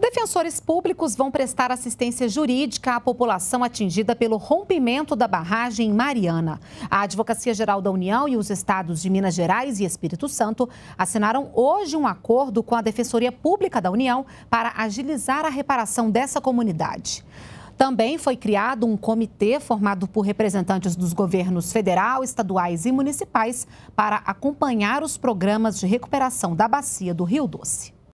Defensores públicos vão prestar assistência jurídica à população atingida pelo rompimento da barragem Mariana. A Advocacia Geral da União e os estados de Minas Gerais e Espírito Santo assinaram hoje um acordo com a Defensoria Pública da União para agilizar a reparação dessa comunidade. Também foi criado um comitê formado por representantes dos governos federal, estaduais e municipais para acompanhar os programas de recuperação da bacia do Rio Doce.